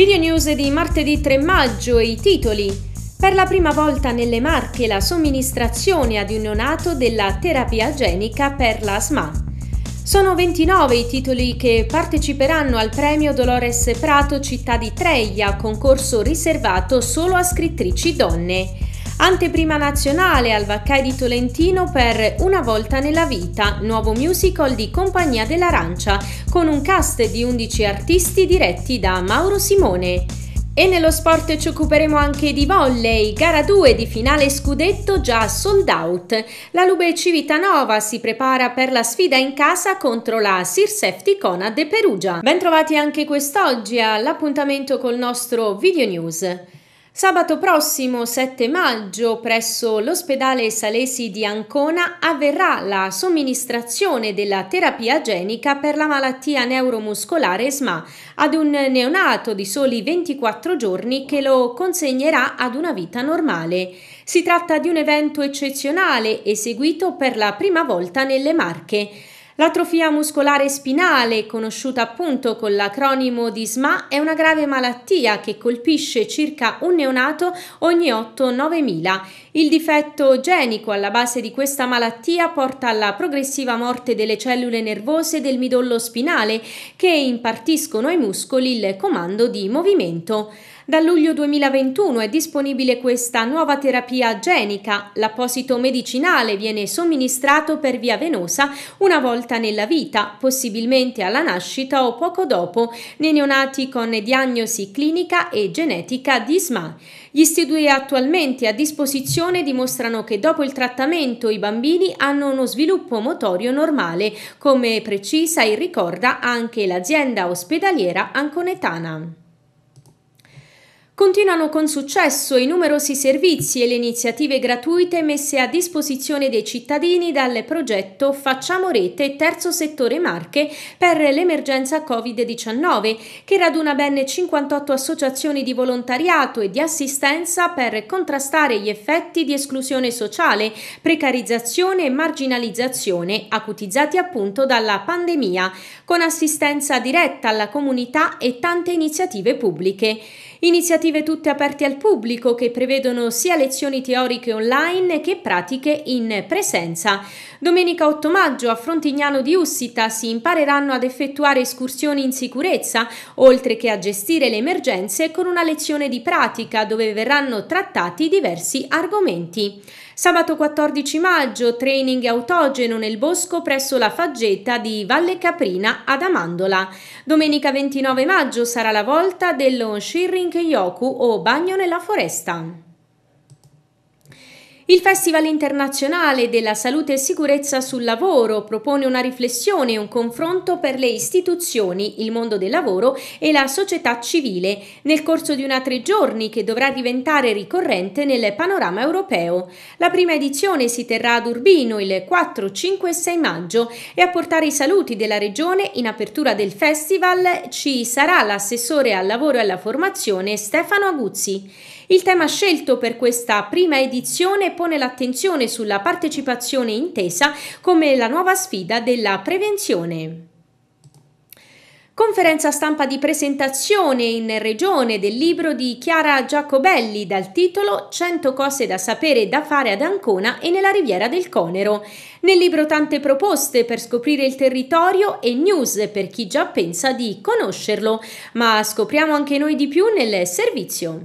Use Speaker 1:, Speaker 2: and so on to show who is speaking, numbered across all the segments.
Speaker 1: Video news di martedì 3 maggio e i titoli. Per la prima volta nelle Marche la somministrazione ad un neonato della terapia genica per l'asma. Sono 29 i titoli che parteciperanno al premio Dolores Prato Città di Treia, concorso riservato solo a scrittrici donne. Anteprima nazionale al Vaccai di Tolentino per Una volta nella vita, nuovo musical di Compagnia dell'Arancia, con un cast di 11 artisti diretti da Mauro Simone. E nello sport ci occuperemo anche di volley, gara 2 di finale scudetto già sold out. La Lube Civitanova si prepara per la sfida in casa contro la Sirsefti Conad de Perugia. Bentrovati anche quest'oggi all'appuntamento col nostro Video News. Sabato prossimo 7 maggio presso l'ospedale Salesi di Ancona avverrà la somministrazione della terapia genica per la malattia neuromuscolare SMA ad un neonato di soli 24 giorni che lo consegnerà ad una vita normale. Si tratta di un evento eccezionale eseguito per la prima volta nelle Marche. L'atrofia muscolare spinale, conosciuta appunto con l'acronimo di SMA, è una grave malattia che colpisce circa un neonato ogni 8-9 mila. Il difetto genico alla base di questa malattia porta alla progressiva morte delle cellule nervose del midollo spinale che impartiscono ai muscoli il comando di movimento. Da luglio 2021 è disponibile questa nuova terapia genica. L'apposito medicinale viene somministrato per via venosa una volta nella vita, possibilmente alla nascita o poco dopo, nei neonati con diagnosi clinica e genetica di SMA. Gli studi attualmente a disposizione dimostrano che dopo il trattamento i bambini hanno uno sviluppo motorio normale, come precisa e ricorda anche l'azienda ospedaliera anconetana. Continuano con successo i numerosi servizi e le iniziative gratuite messe a disposizione dei cittadini dal progetto Facciamo Rete Terzo Settore Marche per l'emergenza Covid-19, che raduna ben 58 associazioni di volontariato e di assistenza per contrastare gli effetti di esclusione sociale, precarizzazione e marginalizzazione, acutizzati appunto dalla pandemia, con assistenza diretta alla comunità e tante iniziative pubbliche. Iniziative tutte aperte al pubblico che prevedono sia lezioni teoriche online che pratiche in presenza. Domenica 8 maggio a Frontignano di Ussita si impareranno ad effettuare escursioni in sicurezza, oltre che a gestire le emergenze con una lezione di pratica dove verranno trattati diversi argomenti. Sabato 14 maggio, training autogeno nel bosco presso la faggeta di Valle Caprina ad Amandola. Domenica 29 maggio sarà la volta dello Shirin Yoku o bagno nella foresta. Il Festival internazionale della salute e sicurezza sul lavoro propone una riflessione e un confronto per le istituzioni, il mondo del lavoro e la società civile nel corso di una tre giorni che dovrà diventare ricorrente nel panorama europeo. La prima edizione si terrà ad Urbino il 4, 5 e 6 maggio e a portare i saluti della regione in apertura del festival ci sarà l'assessore al lavoro e alla formazione Stefano Aguzzi. Il tema scelto per questa prima edizione pone l'attenzione sulla partecipazione intesa come la nuova sfida della prevenzione. Conferenza stampa di presentazione in regione del libro di Chiara Giacobelli dal titolo 100 cose da sapere e da fare ad Ancona e nella riviera del Conero. Nel libro tante proposte per scoprire il territorio e news per chi già pensa di conoscerlo, ma scopriamo anche noi di più nel servizio.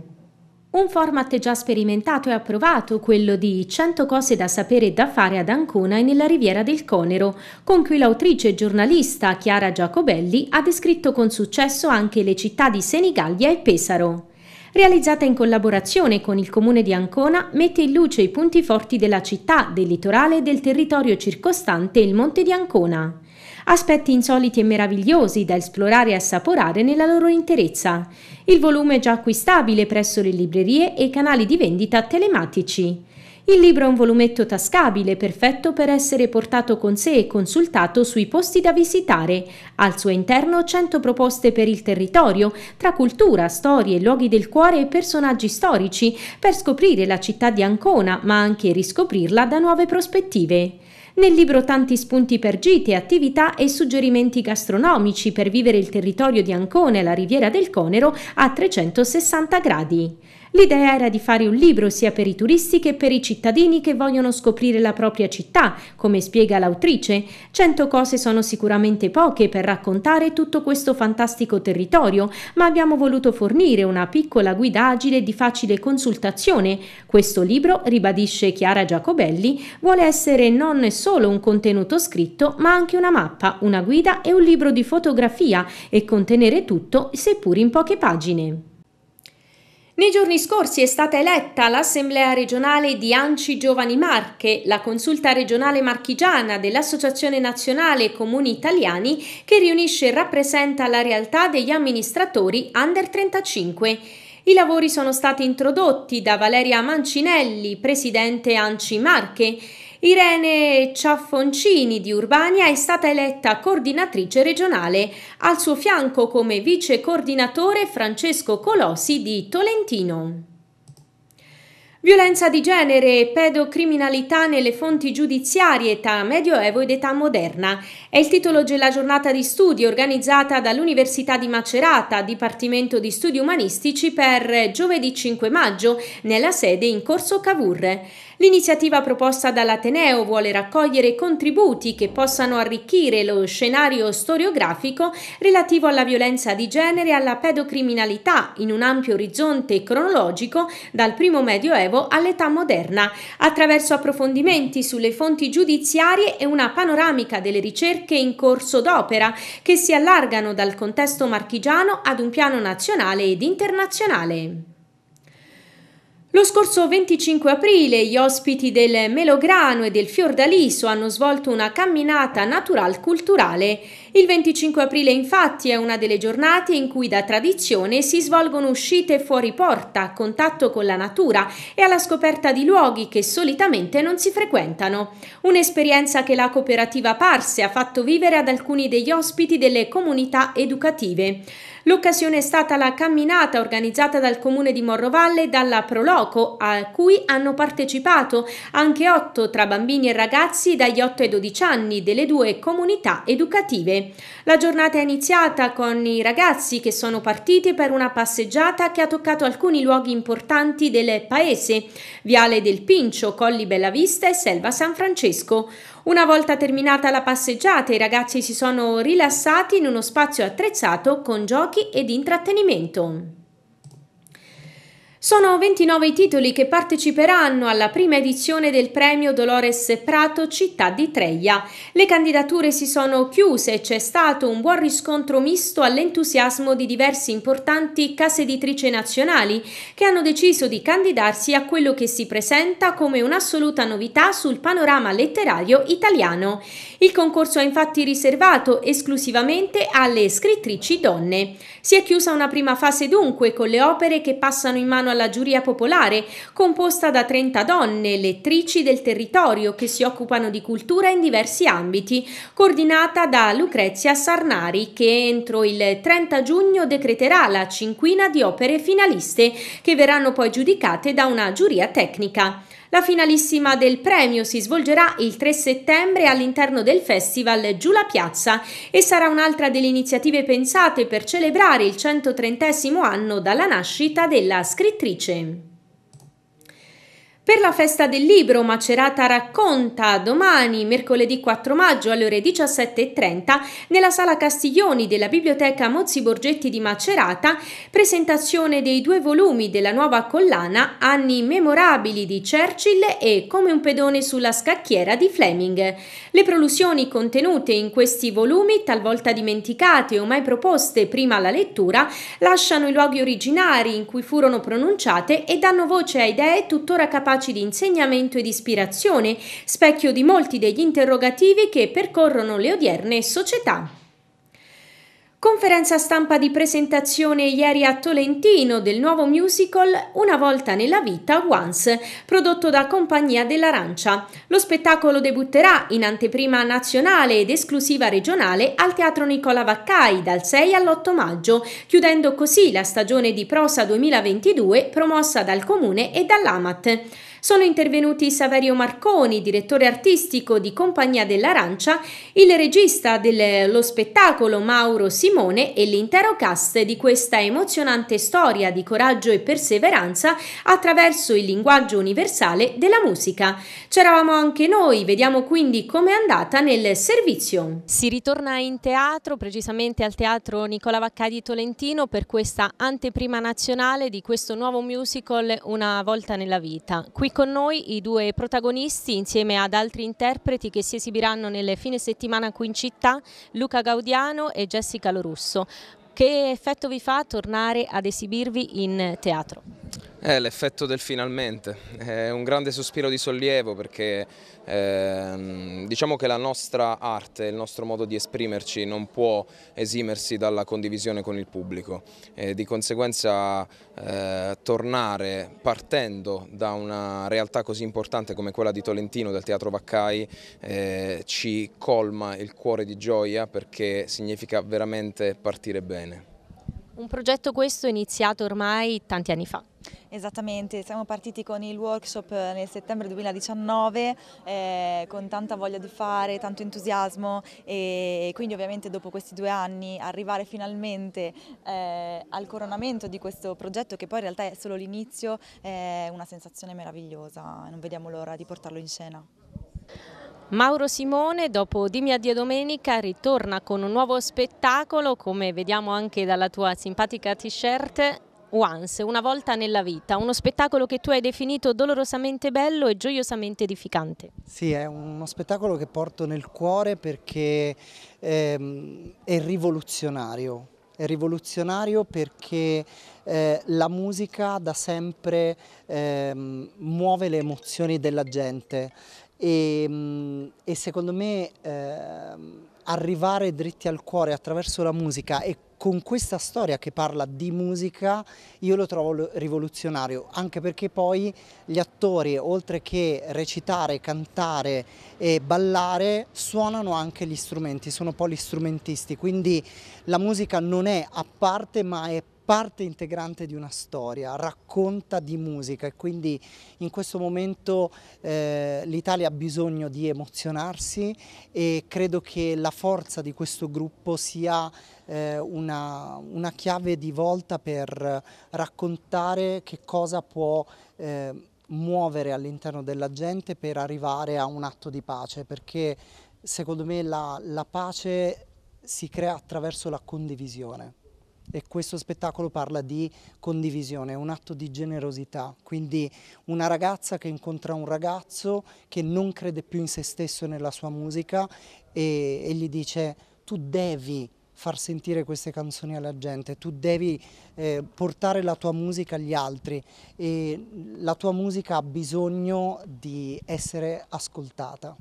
Speaker 1: Un format già sperimentato e approvato, quello di 100 cose da sapere e da fare ad Ancona e nella riviera del Conero, con cui l'autrice e giornalista Chiara Giacobelli ha descritto con successo anche le città di Senigallia e Pesaro realizzata in collaborazione con il comune di Ancona, mette in luce i punti forti della città, del litorale e del territorio circostante il Monte di Ancona aspetti insoliti e meravigliosi da esplorare e assaporare nella loro interezza. Il volume è già acquistabile presso le librerie e i canali di vendita telematici. Il libro è un volumetto tascabile, perfetto per essere portato con sé e consultato sui posti da visitare. Al suo interno 100 proposte per il territorio, tra cultura, storie, luoghi del cuore e personaggi storici, per scoprire la città di Ancona, ma anche riscoprirla da nuove prospettive. Nel libro tanti spunti per gite, attività e suggerimenti gastronomici per vivere il territorio di Ancone, e la Riviera del Conero a 360 gradi. L'idea era di fare un libro sia per i turisti che per i cittadini che vogliono scoprire la propria città, come spiega l'autrice. Cento cose sono sicuramente poche per raccontare tutto questo fantastico territorio, ma abbiamo voluto fornire una piccola guida agile di facile consultazione. Questo libro, ribadisce Chiara Giacobelli, vuole essere non solo un contenuto scritto, ma anche una mappa, una guida e un libro di fotografia e contenere tutto, seppur in poche pagine. Nei giorni scorsi è stata eletta l'Assemblea regionale di Anci Giovani Marche, la consulta regionale marchigiana dell'Associazione Nazionale Comuni Italiani che riunisce e rappresenta la realtà degli amministratori under 35. I lavori sono stati introdotti da Valeria Mancinelli, presidente Anci Marche. Irene Ciaffoncini di Urbania è stata eletta coordinatrice regionale, al suo fianco come vice coordinatore Francesco Colossi di Tolentino. Violenza di genere e pedocriminalità nelle fonti giudiziarie età medioevo ed età moderna è il titolo della giornata di studi organizzata dall'Università di Macerata, Dipartimento di Studi Umanistici per giovedì 5 maggio nella sede in Corso Cavour. L'iniziativa proposta dall'Ateneo vuole raccogliere contributi che possano arricchire lo scenario storiografico relativo alla violenza di genere e alla pedocriminalità in un ampio orizzonte cronologico dal primo medioevo all'età moderna, attraverso approfondimenti sulle fonti giudiziarie e una panoramica delle ricerche in corso d'opera che si allargano dal contesto marchigiano ad un piano nazionale ed internazionale. Lo scorso 25 aprile gli ospiti del Melograno e del Fiordaliso hanno svolto una camminata natural-culturale il 25 aprile infatti è una delle giornate in cui da tradizione si svolgono uscite fuori porta, a contatto con la natura e alla scoperta di luoghi che solitamente non si frequentano. Un'esperienza che la cooperativa Parse ha fatto vivere ad alcuni degli ospiti delle comunità educative. L'occasione è stata la camminata organizzata dal comune di Morrovalle dalla Proloco, a cui hanno partecipato anche otto tra bambini e ragazzi dagli 8 ai 12 anni delle due comunità educative. La giornata è iniziata con i ragazzi che sono partiti per una passeggiata che ha toccato alcuni luoghi importanti del paese, Viale del Pincio, Colli Bellavista e Selva San Francesco. Una volta terminata la passeggiata i ragazzi si sono rilassati in uno spazio attrezzato con giochi ed intrattenimento. Sono 29 i titoli che parteciperanno alla prima edizione del premio Dolores Prato Città di Treia. Le candidature si sono chiuse e c'è stato un buon riscontro misto all'entusiasmo di diverse importanti case editrici nazionali che hanno deciso di candidarsi a quello che si presenta come un'assoluta novità sul panorama letterario italiano. Il concorso è infatti riservato esclusivamente alle scrittrici donne. Si è chiusa una prima fase dunque con le opere che passano in mano alla giuria popolare, composta da 30 donne, lettrici del territorio che si occupano di cultura in diversi ambiti, coordinata da Lucrezia Sarnari che entro il 30 giugno decreterà la cinquina di opere finaliste che verranno poi giudicate da una giuria tecnica. La finalissima del premio si svolgerà il 3 settembre all'interno del festival Giù la Piazza e sarà un'altra delle iniziative pensate per celebrare il 130 anno dalla nascita della scrittrice. Per la festa del libro Macerata racconta domani, mercoledì 4 maggio alle ore 17.30, nella sala Castiglioni della Biblioteca Mozzi Borgetti di Macerata, presentazione dei due volumi della nuova collana Anni memorabili di Churchill e Come un pedone sulla scacchiera di Fleming. Le prolusioni contenute in questi volumi, talvolta dimenticate o mai proposte prima alla lettura, lasciano i luoghi originari in cui furono pronunciate e danno voce a idee tuttora capaci capaci di insegnamento e di ispirazione, specchio di molti degli interrogativi che percorrono le odierne società. Conferenza stampa di presentazione ieri a Tolentino del nuovo musical Una volta nella vita Once, prodotto da Compagnia dell'Arancia. Lo spettacolo debutterà in anteprima nazionale ed esclusiva regionale al Teatro Nicola Vaccai dal 6 all'8 maggio, chiudendo così la stagione di prosa 2022 promossa dal Comune e dall'Amat. Sono intervenuti Saverio Marconi, direttore artistico di Compagnia dell'Arancia, il regista dello spettacolo Mauro Simone e l'intero cast di questa emozionante storia di coraggio e perseveranza attraverso il linguaggio universale della musica. C'eravamo anche noi, vediamo quindi com'è andata nel servizio. Si ritorna in teatro, precisamente al teatro Nicola Vaccà di Tolentino per questa anteprima nazionale di questo nuovo musical Una volta nella vita. Qui con noi i due protagonisti insieme ad altri interpreti che si esibiranno nel fine settimana qui in città, Luca Gaudiano e Jessica Lorusso. Che effetto vi fa tornare ad esibirvi in teatro? Eh, L'effetto del finalmente, è un grande sospiro di sollievo perché ehm, diciamo che la nostra arte, il nostro modo di esprimerci non può esimersi dalla condivisione con il pubblico e di conseguenza eh, tornare partendo da una realtà così importante come quella di Tolentino del Teatro Vaccai eh, ci colma il cuore di gioia perché significa veramente partire bene. Un progetto questo iniziato ormai tanti anni fa. Esattamente, siamo partiti con il workshop eh, nel settembre 2019 eh, con tanta voglia di fare, tanto entusiasmo e quindi ovviamente dopo questi due anni arrivare finalmente eh, al coronamento di questo progetto che poi in realtà è solo l'inizio è una sensazione meravigliosa, non vediamo l'ora di portarlo in scena. Mauro Simone dopo Dimmi addio domenica ritorna con un nuovo spettacolo come vediamo anche dalla tua simpatica t-shirt Once, una volta nella vita, uno spettacolo che tu hai definito dolorosamente bello e gioiosamente edificante.
Speaker 2: Sì, è uno spettacolo che porto nel cuore perché ehm, è rivoluzionario, è rivoluzionario perché eh, la musica da sempre ehm, muove le emozioni della gente e, mm, e secondo me ehm, arrivare dritti al cuore attraverso la musica e con questa storia che parla di musica io lo trovo rivoluzionario, anche perché poi gli attori oltre che recitare, cantare e ballare suonano anche gli strumenti, sono polistrumentisti, quindi la musica non è a parte ma è parte integrante di una storia, racconta di musica e quindi in questo momento eh, l'Italia ha bisogno di emozionarsi e credo che la forza di questo gruppo sia eh, una, una, chiave di volta per raccontare che cosa può eh, muovere all'interno della gente per arrivare a un atto di pace, perché secondo me la, la pace si crea attraverso la condivisione e questo spettacolo parla di condivisione, un atto di generosità, quindi una ragazza che incontra un ragazzo che non crede più in se stesso e nella sua musica e, e gli dice tu devi far sentire queste canzoni alla gente, tu devi eh, portare la tua musica agli altri e la tua musica ha bisogno di essere ascoltata.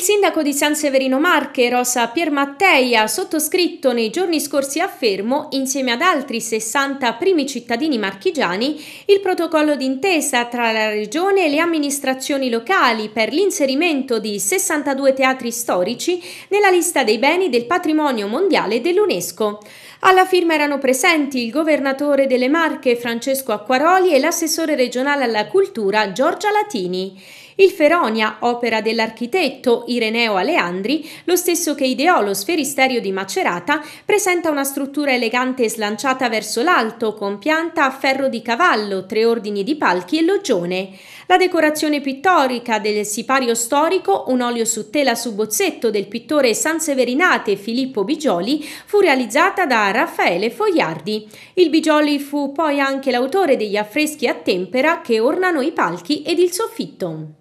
Speaker 1: Il sindaco di San Severino Marche, Rosa Piermattei, ha sottoscritto nei giorni scorsi a Fermo, insieme ad altri 60 primi cittadini marchigiani, il protocollo d'intesa tra la Regione e le amministrazioni locali per l'inserimento di 62 teatri storici nella lista dei beni del patrimonio mondiale dell'UNESCO. Alla firma erano presenti il governatore delle Marche Francesco Acquaroli e l'assessore regionale alla cultura Giorgia Latini. Il Feronia, opera dell'architetto Ireneo Aleandri, lo stesso che ideò lo sferisterio di Macerata, presenta una struttura elegante slanciata verso l'alto, con pianta a ferro di cavallo, tre ordini di palchi e loggione. La decorazione pittorica del sipario storico, un olio su tela su bozzetto del pittore Sanseverinate Filippo Bigioli, fu realizzata da Raffaele Fogliardi. Il Bigioli fu poi anche l'autore degli affreschi a tempera che ornano i palchi ed il soffitto.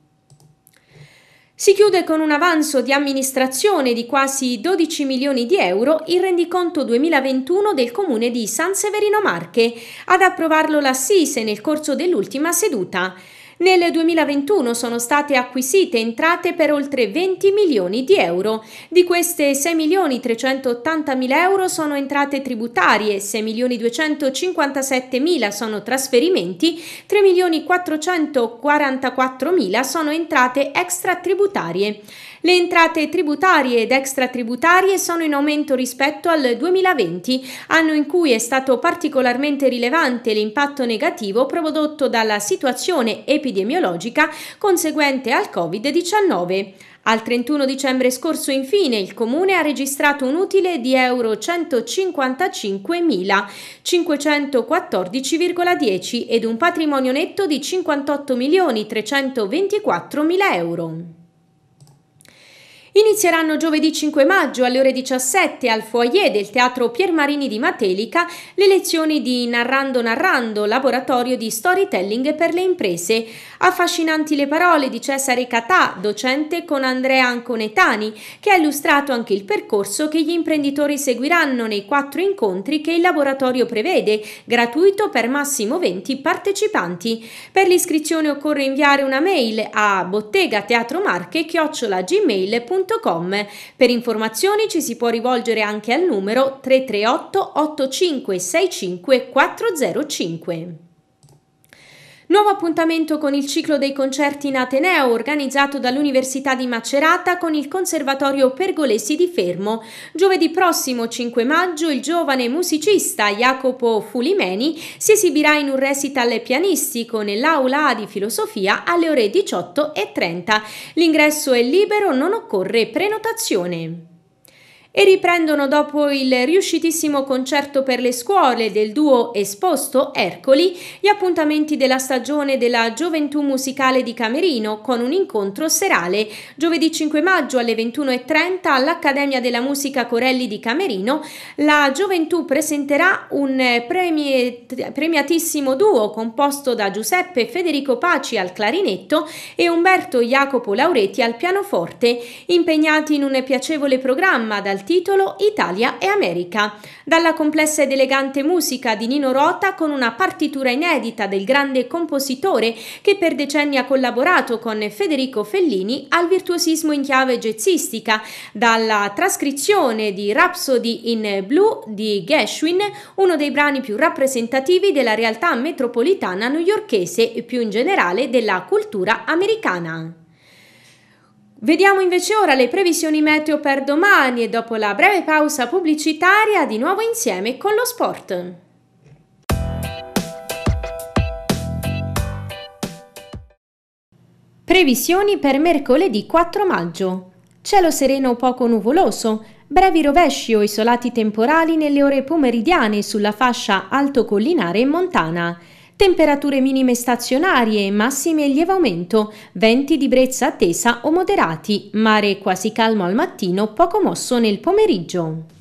Speaker 1: Si chiude con un avanzo di amministrazione di quasi 12 milioni di euro il rendiconto 2021 del comune di San Severino Marche, ad approvarlo l'Assise nel corso dell'ultima seduta. Nel 2021 sono state acquisite entrate per oltre 20 milioni di euro. Di queste 6 milioni 380 mila euro sono entrate tributarie, 6 milioni 257 mila sono trasferimenti, 3 milioni 444 mila sono entrate extra tributarie. Le entrate tributarie ed extratributarie sono in aumento rispetto al 2020, anno in cui è stato particolarmente rilevante l'impatto negativo prodotto dalla situazione epidemiologica conseguente al Covid-19. Al 31 dicembre scorso, infine, il Comune ha registrato un utile di euro 155.514,10 ed un patrimonio netto di 58.324.000 euro. Inizieranno giovedì 5 maggio alle ore 17 al foyer del Teatro Piermarini di Matelica le lezioni di Narrando Narrando, laboratorio di storytelling per le imprese. Affascinanti le parole di Cesare Catà, docente con Andrea Anconetani, che ha illustrato anche il percorso che gli imprenditori seguiranno nei quattro incontri che il laboratorio prevede, gratuito per massimo 20 partecipanti. Per l'iscrizione occorre inviare una mail a bottegateatromarche-gmail.com. Per informazioni ci si può rivolgere anche al numero 338 8565 405. Nuovo appuntamento con il ciclo dei concerti in Ateneo organizzato dall'Università di Macerata con il Conservatorio Pergolesi di Fermo. Giovedì prossimo 5 maggio il giovane musicista Jacopo Fulimeni si esibirà in un recital pianistico nell'aula di filosofia alle ore 18.30. L'ingresso è libero, non occorre prenotazione e riprendono dopo il riuscitissimo concerto per le scuole del duo esposto Ercoli gli appuntamenti della stagione della Gioventù Musicale di Camerino con un incontro serale giovedì 5 maggio alle 21.30 all'Accademia della Musica Corelli di Camerino la Gioventù presenterà un eh, premi premiatissimo duo composto da Giuseppe Federico Paci al clarinetto e Umberto Jacopo Lauretti al pianoforte impegnati in un piacevole programma dal dal titolo Italia e America, dalla complessa ed elegante musica di Nino Rota con una partitura inedita del grande compositore che per decenni ha collaborato con Federico Fellini al virtuosismo in chiave jazzistica, dalla trascrizione di Rhapsody in Blue di Gershwin, uno dei brani più rappresentativi della realtà metropolitana newyorchese e più in generale della cultura americana. Vediamo invece ora le previsioni meteo per domani e dopo la breve pausa pubblicitaria di nuovo insieme con lo sport. Previsioni per mercoledì 4 maggio. Cielo sereno poco nuvoloso, brevi rovesci o isolati temporali nelle ore pomeridiane sulla fascia alto collinare e montana. Temperature minime stazionarie, massime in lieve aumento, venti di brezza attesa o moderati, mare quasi calmo al mattino, poco mosso nel pomeriggio.